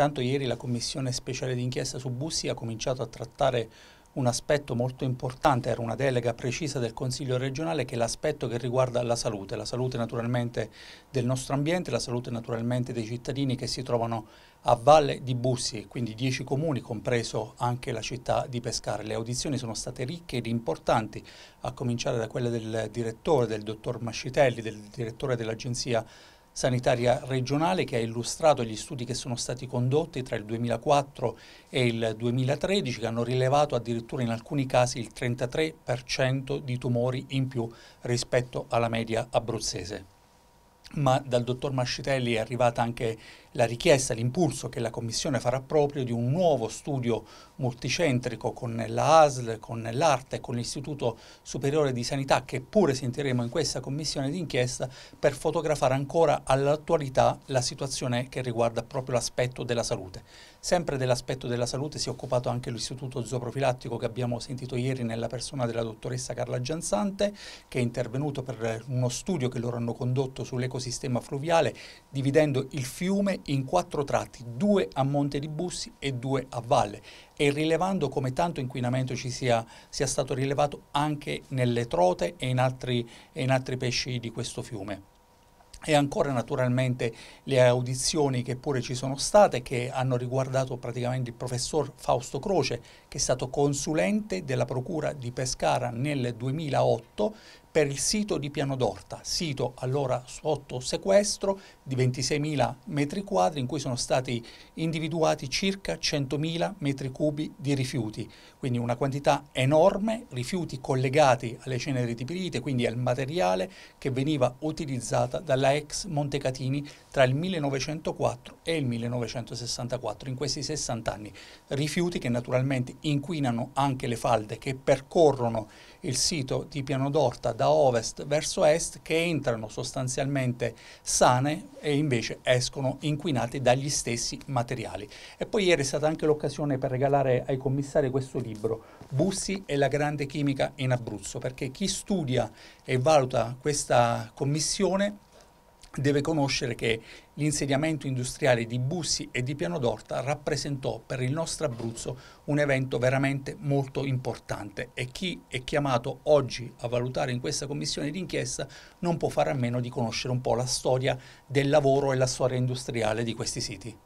Intanto ieri la commissione speciale d'inchiesta su Bussi ha cominciato a trattare un aspetto molto importante, era una delega precisa del Consiglio regionale che è l'aspetto che riguarda la salute, la salute naturalmente del nostro ambiente, la salute naturalmente dei cittadini che si trovano a valle di Bussi, quindi dieci comuni, compreso anche la città di Pescara. Le audizioni sono state ricche ed importanti, a cominciare da quelle del direttore, del dottor Mascitelli, del direttore dell'agenzia sanitaria regionale che ha illustrato gli studi che sono stati condotti tra il 2004 e il 2013 che hanno rilevato addirittura in alcuni casi il 33% di tumori in più rispetto alla media abruzzese ma dal dottor Mascitelli è arrivata anche la richiesta, l'impulso che la Commissione farà proprio di un nuovo studio multicentrico con la ASL, con l'Arte, con l'Istituto Superiore di Sanità, che pure sentiremo in questa Commissione d'inchiesta, per fotografare ancora all'attualità la situazione che riguarda proprio l'aspetto della salute. Sempre dell'aspetto della salute si è occupato anche l'Istituto Zooprofilattico che abbiamo sentito ieri nella persona della dottoressa Carla Gianzante, che è intervenuto per uno studio che loro hanno condotto sull'ecosistema dell'ecosistema fluviale dividendo il fiume in quattro tratti, due a Monte di Bussi e due a valle e rilevando come tanto inquinamento ci sia, sia stato rilevato anche nelle trote e in altri, e in altri pesci di questo fiume e ancora naturalmente le audizioni che pure ci sono state che hanno riguardato praticamente il professor Fausto Croce che è stato consulente della procura di Pescara nel 2008 per il sito di Piano d'Orta, sito allora sotto sequestro di 26.000 metri quadri in cui sono stati individuati circa 100.000 metri cubi di rifiuti, quindi una quantità enorme, rifiuti collegati alle ceneri di pirite, quindi al materiale che veniva utilizzata dalla ex Montecatini tra il 1904 e il 1964, in questi 60 anni. Rifiuti che naturalmente inquinano anche le falde che percorrono il sito di Piano d'Orta da ovest verso est che entrano sostanzialmente sane e invece escono inquinate dagli stessi materiali. E poi ieri è stata anche l'occasione per regalare ai commissari questo libro, Bussi e la grande chimica in Abruzzo, perché chi studia e valuta questa commissione deve conoscere che l'insediamento industriale di Bussi e di Piano d'Orta rappresentò per il nostro Abruzzo un evento veramente molto importante e chi è chiamato oggi a valutare in questa commissione d'inchiesta non può fare a meno di conoscere un po' la storia del lavoro e la storia industriale di questi siti.